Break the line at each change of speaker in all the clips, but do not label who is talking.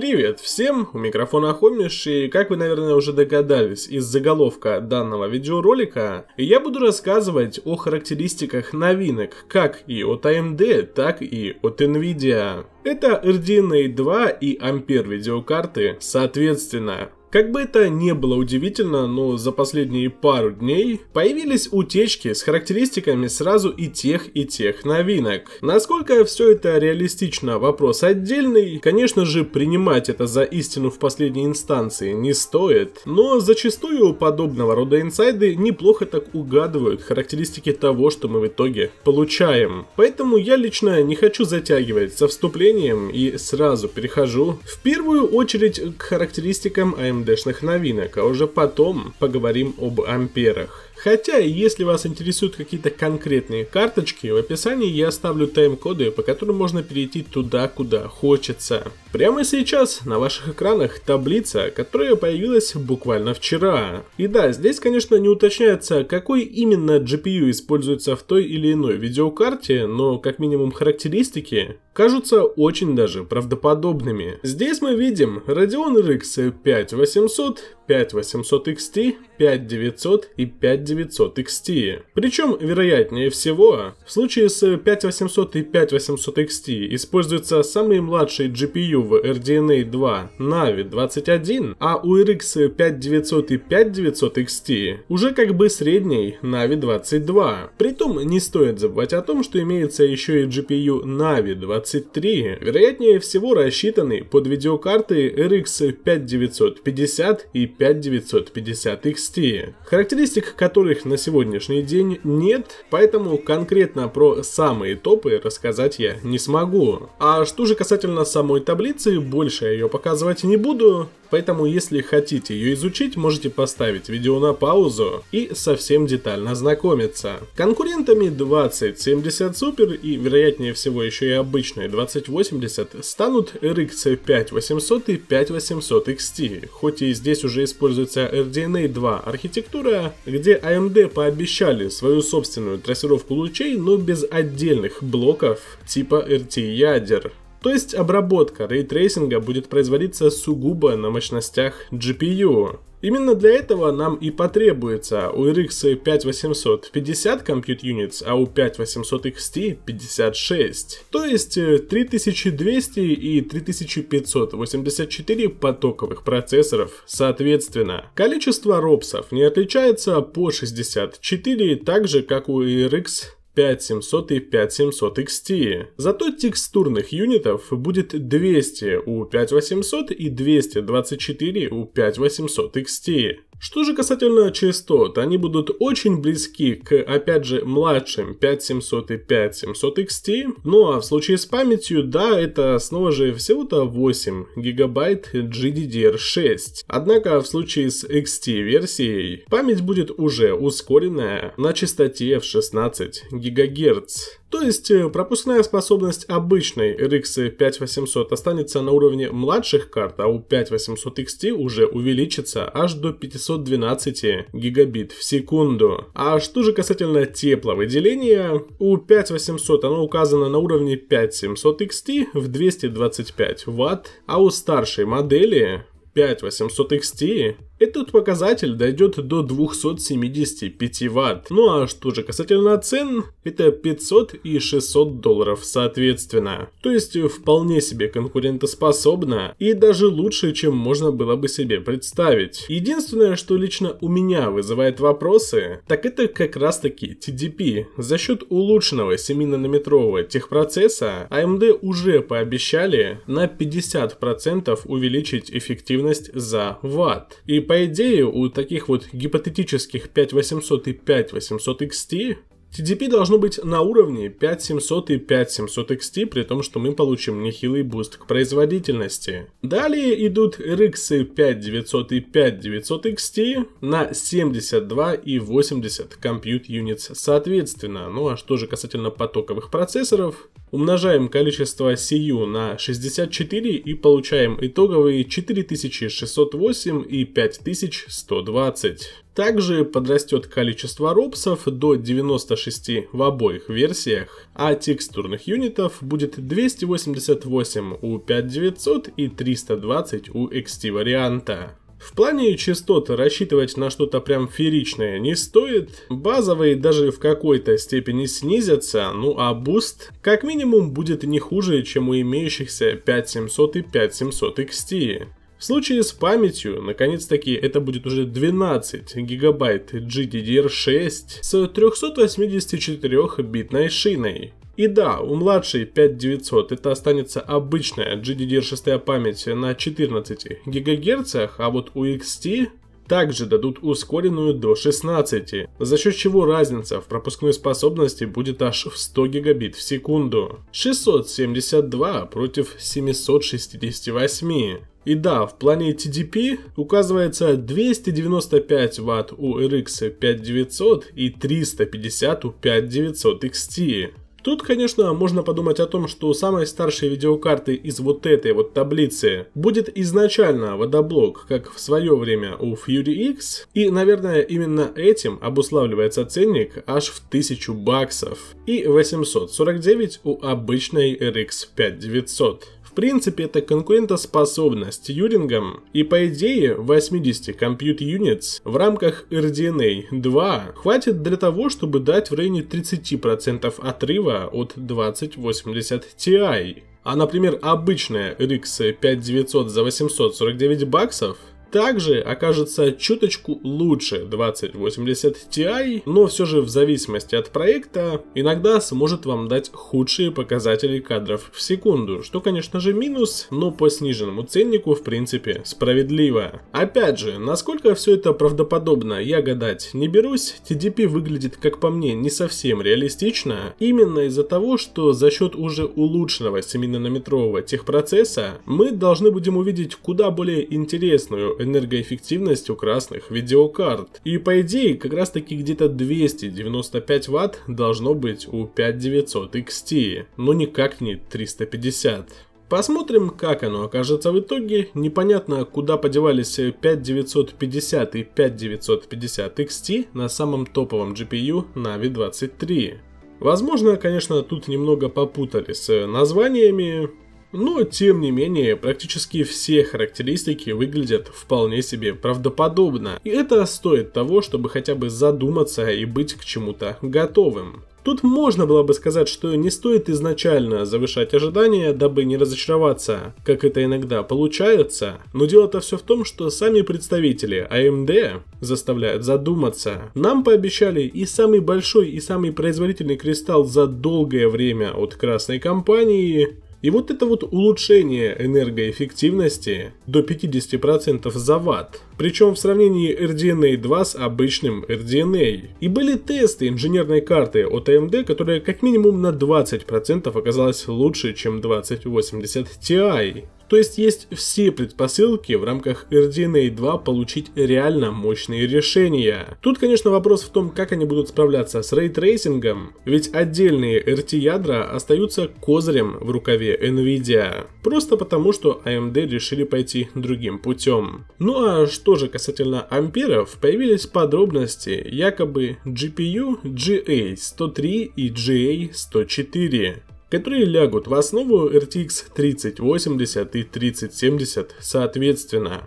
Привет всем, у микрофона Хомиш, и как вы, наверное, уже догадались из заголовка данного видеоролика, я буду рассказывать о характеристиках новинок как и от AMD, а так и от NVIDIA. Это RDNA 2 и Ampere видеокарты, соответственно. Как бы это не было удивительно, но за последние пару дней появились утечки с характеристиками сразу и тех, и тех новинок. Насколько все это реалистично, вопрос отдельный. Конечно же, принимать это за истину в последней инстанции не стоит, но зачастую подобного рода инсайды неплохо так угадывают характеристики того, что мы в итоге получаем. Поэтому я лично не хочу затягивать со вступлением и сразу перехожу в первую очередь к характеристикам AMD андешных новинок, а уже потом поговорим об амперах. Хотя, если вас интересуют какие-то конкретные карточки, в описании я оставлю тайм-коды, по которым можно перейти туда, куда хочется. Прямо сейчас на ваших экранах таблица, которая появилась буквально вчера. И да, здесь, конечно, не уточняется, какой именно GPU используется в той или иной видеокарте, но как минимум характеристики кажутся очень даже правдоподобными. Здесь мы видим Radeon RX 5800, 5800 XT, 5900 и 5900 XT. Причем, вероятнее всего, в случае с 5800 и 5800 XT используется самый младший GPU в RDNA 2 Navi 21, а у RX 5900 и 5900 XT уже как бы средний Navi 22. Притом не стоит забывать о том, что имеется еще и GPU Navi 23, вероятнее всего рассчитанный под видеокарты RX 5950 и 5950 XT, характеристик которых на сегодняшний день нет, поэтому конкретно про самые топы рассказать я не смогу. А что же касательно самой таблицы, больше я ее показывать не буду, Поэтому, если хотите ее изучить, можете поставить видео на паузу и совсем детально знакомиться. Конкурентами 2070 Super и, вероятнее всего, еще и обычные 2080 станут RX 5800 и 5800 XT. Хоть и здесь уже используется RDNA 2 архитектура, где AMD а пообещали свою собственную трассировку лучей, но без отдельных блоков типа RT-ядер. То есть обработка рейтрейсинга будет производиться сугубо на мощностях GPU. Именно для этого нам и потребуется у RX 5800 50 Compute Units, а у 5800 XT 56. То есть 3200 э, и 3584 потоковых процессоров соответственно. Количество ропсов не отличается по 64, так же как у RX 5700 и 5700 XT. Зато текстурных юнитов будет 200 у 5800 и 224 у 5800 XT. Что же касательно частот, они будут очень близки к, опять же, младшим 5700 и 5700 XT. Ну а в случае с памятью, да, это снова же всего-то 8 гигабайт GDDR6. Однако в случае с XT версией память будет уже ускоренная на частоте в 16 гигагерц. То есть э, пропускная способность обычной RX 5800 останется на уровне младших карт, а у 5800 XT уже увеличится аж до 512 гигабит в секунду. А что же касательно тепловыделения, у 5800 оно указано на уровне 5700 XT в 225 ватт, а у старшей модели 5800 XT этот показатель дойдет до 275 ватт. Ну а что же касательно цен, это 500 и 600 долларов соответственно. То есть вполне себе конкурентоспособно и даже лучше, чем можно было бы себе представить. Единственное, что лично у меня вызывает вопросы, так это как раз таки TDP. За счет улучшенного 7-нанометрового техпроцесса AMD а уже пообещали на 50% увеличить эффективность за ватт. И по идее, у таких вот гипотетических 5800 и 5800 XT TDP должно быть на уровне 5700 и 5700 XT, при том, что мы получим нехилый буст к производительности. Далее идут RX 5900 и 5900 XT на 72 и 80 Compute Units соответственно. Ну а что же касательно потоковых процессоров, умножаем количество CU на 64 и получаем итоговые 4608 и 5120. Также подрастет количество робсов до 96 в обоих версиях, а текстурных юнитов будет 288 у 5900 и 320 у XT варианта. В плане частот рассчитывать на что-то прям феричное не стоит, базовые даже в какой-то степени снизятся, ну а буст как минимум будет не хуже, чем у имеющихся 5700 и 5700 XT. В случае с памятью, наконец-таки, это будет уже 12 гигабайт GDDR6 с 384-битной шиной. И да, у младшей 5900 это останется обычная GDDR6 память на 14 ГГц, а вот у XT также дадут ускоренную до 16, за счет чего разница в пропускной способности будет аж в 100 гигабит в секунду. 672 против 768. И да, в плане TDP указывается 295 Вт у RX 5900 и 350 у 5900 XT. Тут, конечно, можно подумать о том, что у самой старшей видеокарты из вот этой вот таблицы будет изначально водоблок, как в свое время у Fury X, и, наверное, именно этим обуславливается ценник аж в 1000 баксов и 849 у обычной RX 5900 принципе, это конкурентоспособность Юрингом, и по идее 80 Compute Units в рамках RDNA 2 хватит для того, чтобы дать в районе 30% отрыва от 2080 Ti. А, например, обычная RX 5900 за 849 баксов также окажется чуточку лучше 2080 Ti, но все же в зависимости от проекта иногда сможет вам дать худшие показатели кадров в секунду, что конечно же минус, но по сниженному ценнику в принципе справедливо. Опять же, насколько все это правдоподобно, я гадать не берусь, TDP выглядит как по мне не совсем реалистично, именно из-за того, что за счет уже улучшенного 7-нанометрового техпроцесса мы должны будем увидеть куда более интересную энергоэффективность у красных видеокарт. И по идее, как раз таки где-то 295 ватт должно быть у 5900 XT, но никак не 350. Посмотрим, как оно окажется в итоге. Непонятно, куда подевались 5950 и 5950 XT на самом топовом GPU Navi 23. Возможно, конечно, тут немного попутали с названиями, но, тем не менее, практически все характеристики выглядят вполне себе правдоподобно, и это стоит того, чтобы хотя бы задуматься и быть к чему-то готовым. Тут можно было бы сказать, что не стоит изначально завышать ожидания, дабы не разочароваться, как это иногда получается, но дело-то все в том, что сами представители AMD а заставляют задуматься. Нам пообещали и самый большой, и самый производительный кристалл за долгое время от красной компании, и вот это вот улучшение энергоэффективности до 50% за ватт, причем в сравнении RDNA 2 с обычным RDNA. И были тесты инженерной карты от AMD, а которая как минимум на 20% оказалась лучше, чем 2080 Ti. То есть есть все предпосылки в рамках RDNA 2 получить реально мощные решения. Тут, конечно, вопрос в том, как они будут справляться с рейтрейсингом, ведь отдельные RT-ядра остаются козырем в рукаве NVIDIA, просто потому что AMD решили пойти другим путем. Ну а что же касательно амперов, появились подробности, якобы GPU GA103 и GA104 которые лягут в основу RTX 3080 и 3070 соответственно.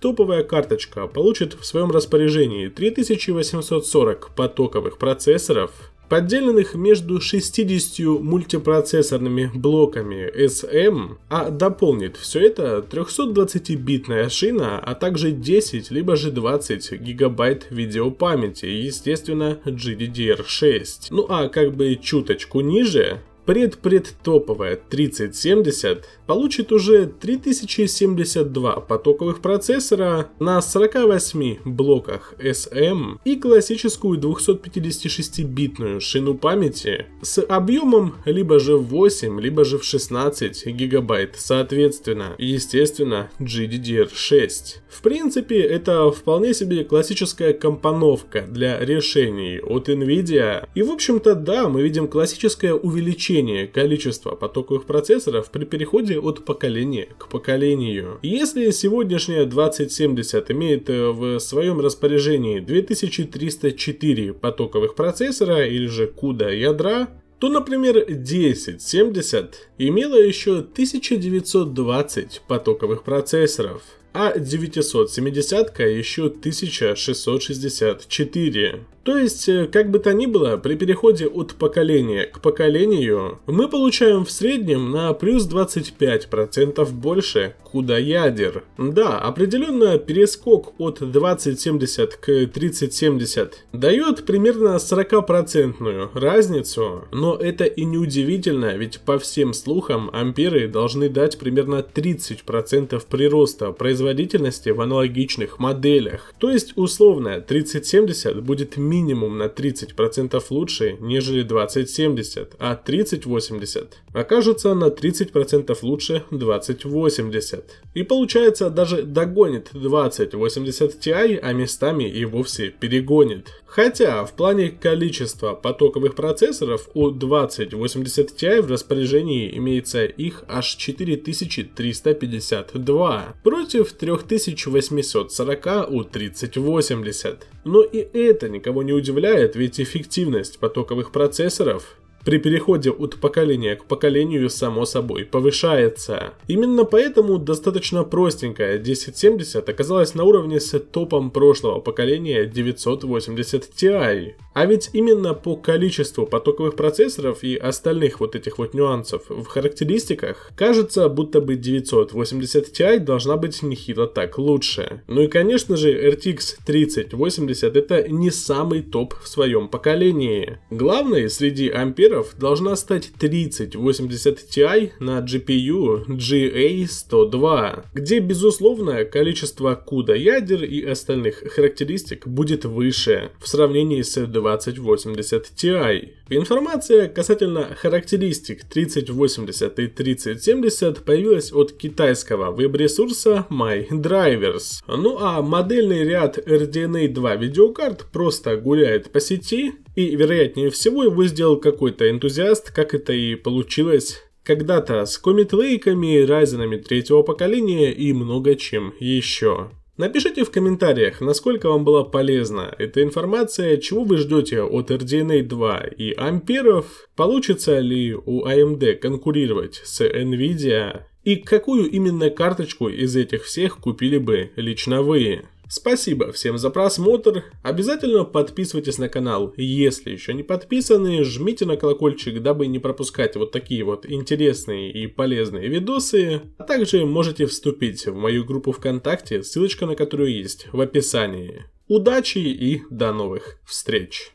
топовая карточка получит в своем распоряжении 3840 потоковых процессоров, поделенных между 60 мультипроцессорными блоками SM, а дополнит все это 320-битная шина, а также 10 либо же 20 гигабайт видеопамяти, естественно GDDR6. Ну а как бы чуточку ниже, предпредтоповая 3070 получит уже 3072 потоковых процессора на 48 блоках SM и классическую 256-битную шину памяти с объемом либо же 8, либо же в 16 гигабайт соответственно, естественно GDDR6. В принципе, это вполне себе классическая компоновка для решений от NVIDIA. И в общем-то да, мы видим классическое увеличение количества потоковых процессоров при переходе от поколения к поколению. Если сегодняшняя 2070 имеет э, в своем распоряжении 2304 потоковых процессора или же CUDA ядра, то, например, 1070 имела еще 1920 потоковых процессоров, а 970 еще 1664. То есть, э, как бы то ни было, при переходе от поколения к поколению мы получаем в среднем на плюс 25% больше куда ядер. Да, определенно перескок от 2070 к 3070 дает примерно 40% процентную разницу, но это и не удивительно, ведь по всем слухам амперы должны дать примерно 30% прироста производительности в аналогичных моделях. То есть, условно, 3070 будет меньше минимум на 30% лучше, нежели 2070, а 3080 окажется на 30% лучше 2080. И получается даже догонит 2080 Ti, а местами и вовсе перегонит. Хотя в плане количества потоковых процессоров у 2080 Ti в распоряжении имеется их аж 4352 против 3840 у 3080. Но и это никого не удивляет, ведь эффективность потоковых процессоров при переходе от поколения к поколению само собой повышается. Именно поэтому достаточно простенькая 1070 оказалась на уровне с топом прошлого поколения 980 Ti. А ведь именно по количеству потоковых процессоров и остальных вот этих вот нюансов в характеристиках, кажется, будто бы 980 Ti должна быть нехило так лучше. Ну и конечно же RTX 3080 это не самый топ в своем поколении. Главное среди ампер вампиров должна стать 3080 Ti на GPU GA102, где, безусловно, количество CUDA ядер и остальных характеристик будет выше в сравнении с 2080 Ti. Информация касательно характеристик 3080 и 3070 появилась от китайского веб-ресурса MyDrivers. Ну а модельный ряд RDNA 2 видеокарт просто гуляет по сети, и вероятнее всего его сделал какой-то энтузиаст, как это и получилось когда-то с комитлейками, райзенами третьего поколения и много чем еще. Напишите в комментариях, насколько вам была полезна эта информация, чего вы ждете от RDNA 2 и амперов, получится ли у AMD а конкурировать с Nvidia и какую именно карточку из этих всех купили бы лично вы. Спасибо всем за просмотр. Обязательно подписывайтесь на канал. Если еще не подписаны, жмите на колокольчик, дабы не пропускать вот такие вот интересные и полезные видосы. А также можете вступить в мою группу ВКонтакте, ссылочка на которую есть в описании. Удачи и до новых встреч!